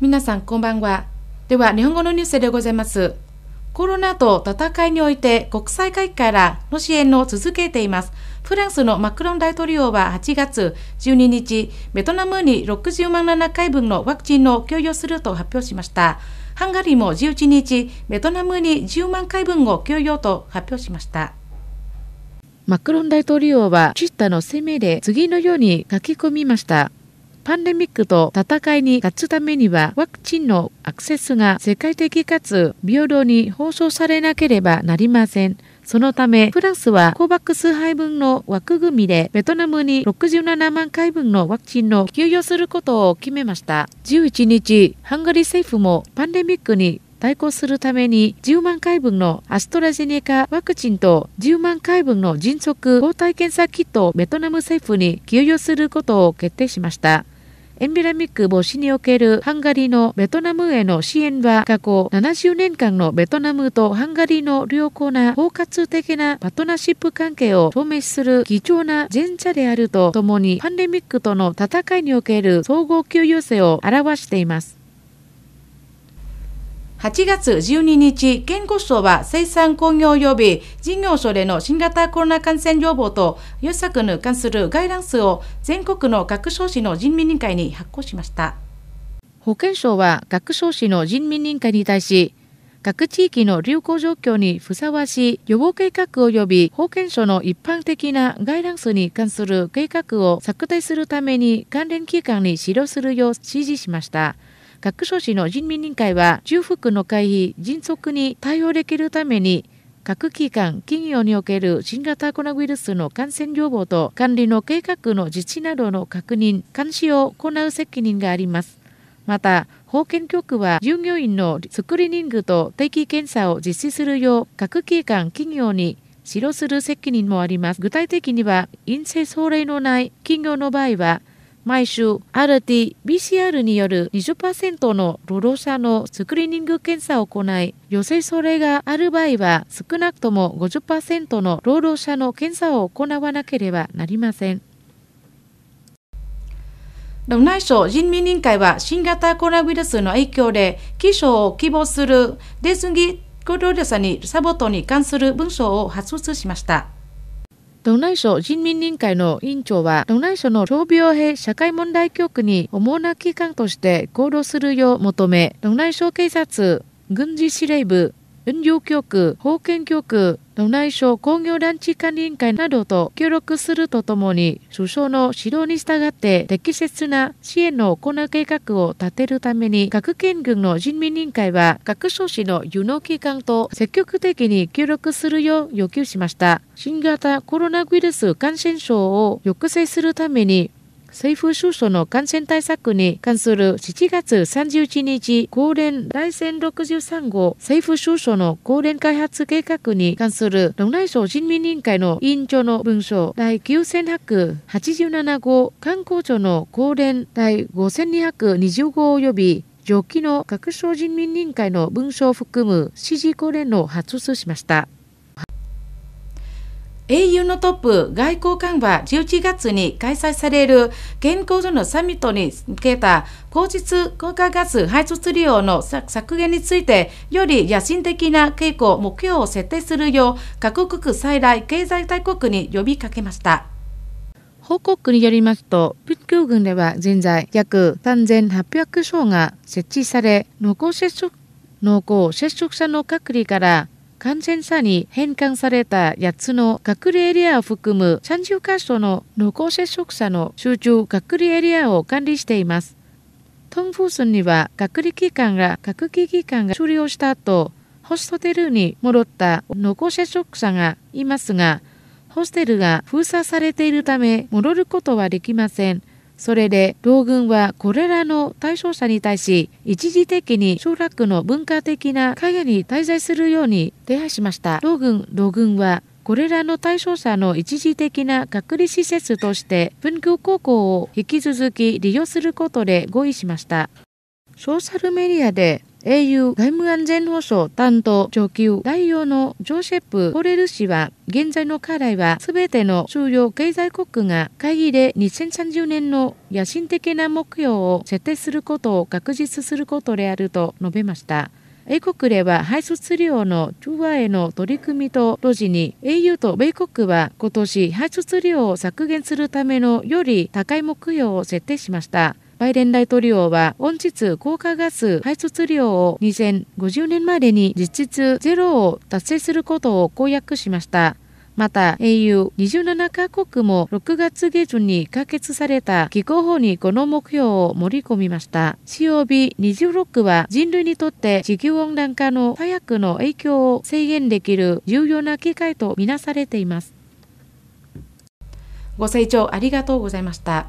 皆さんこんばんは。では、日本語のニュースでございます。コロナと戦いにおいて国際会議からの支援を続けています。フランスのマクロン大統領は8月12日、ベトナムに60万7回分のワクチンを供与すると発表しました。ハンガリーも11日、ベトナムに10万回分を供与と発表しました。マクロン大統領はツッターの声明で次のように書き込みました。パンデミックと戦いに勝つためにはワクチンのアクセスが世界的かつ平等に放送されなければなりません。そのため、フランスはコバックス配分の枠組みで、ベトナムに67万回分のワクチンを給与することを決めました。11日、ハンガリー政府もパンデミックに対抗するために10万回分のアストラゼネカワクチンと10万回分の迅速抗体検査キットをベトナム政府に給与することを決定しました。エンビラミック防止におけるハンガリーのベトナムへの支援は過去70年間のベトナムとハンガリーの良好な包括的なパートナーシップ関係を証明する貴重な前者であるとともにパンデミックとの戦いにおける総合給与性を表しています。8月12日、県こそは生産工業及び事業所での新型コロナ感染予防と予策に関するガイダンスを全国の各省市の人民委員会に発行しました。保健省は各省市の人民委員会に対し、各地域の流行状況にふさわしい予防計画及び保健所の一般的なガイダンスに関する計画を策定するために関連機関に指導するよう指示しました。各所市の人民委員会は重複の会費迅速に対応できるために各機関、企業における新型コロナウイルスの感染予防と管理の計画の実施などの確認、監視を行う責任があります。また、保健局は従業員のスクリーニングと定期検査を実施するよう各機関、企業に指導する責任もあります。具体的には、陰性症例のない企業の場合は、毎週 RT-BCR による20%の労働者のスクリーニング検査を行い、寄せそれがある場合は少なくとも50%の労働者の検査を行わなければなりません。đ 内省人民委員会は新型コロナウイルスの影響で起床を希望するデスギ労働者にサボトに関する文書を発出しました。道内省人民委員会の委員長は、道内省の傷病兵社会問題局に主な機関として行動するよう求め、道内省警察、軍事司令部、運用局、保健局、農内省工業団地管理委員会などと協力するとともに、首相の指導に従って適切な支援の行う計画を立てるために、各県軍の人民委員会は各所市の輸能機関と積極的に協力するよう要求しました。新型コロナウイルス感染症を抑制するために、政府首相の感染対策に関する7月31日公連大戦63号政府首相の公連開発計画に関する農内省人民委員会の委員長の文書第9187号観光庁の公連第5220号及び上記の各省人民委員会の文書を含む指示公連の発出しました。英雄のトップ外交官は11月に開催される健康所のサミットに向けた高実効果ガス排出量の削減についてより野心的な傾向目標を設定するよう各国最大経済大国に呼びかけました。報告によりますと、仏教群では現在約3800床が設置され、濃厚接触濃厚接触者の隔離から完全さに返還された8つの隔離エリアを含む30カ所の濃厚接触者の集中隔離エリアを管理しています。トンフースには隔離期間が隔離期間が終了した後、ホストテルに戻った濃厚接触者がいますが、ホステルが封鎖されているため戻ることはできません。それで、両軍はこれらの対象者に対し、一時的に集落の文化的な影に滞在するように手配しました。両軍、両軍は、これらの対象者の一時的な隔離施設として、文京高校を引き続き利用することで合意しました。ソーシャルメディアで au 外務安全保障担当上級代表のジョーェップ・ホレル氏は、現在の課題は全ての主要経済国が会議で2030年の野心的な目標を設定することを確実することであると述べました。英国では排出量の中和への取り組みと同時に a u と米国は今年排出量を削減するためのより高い目標を設定しました。バイデン大統領は、温室効果ガス排出量を2050年までに実質ゼロを達成することを公約しました。また AU27 カ国も6月下旬に可決された気候法にこの目標を盛り込みました COB26 は人類にとって地球温暖化の早くの影響を制限できる重要な機会とみなされていますご清聴ありがとうございました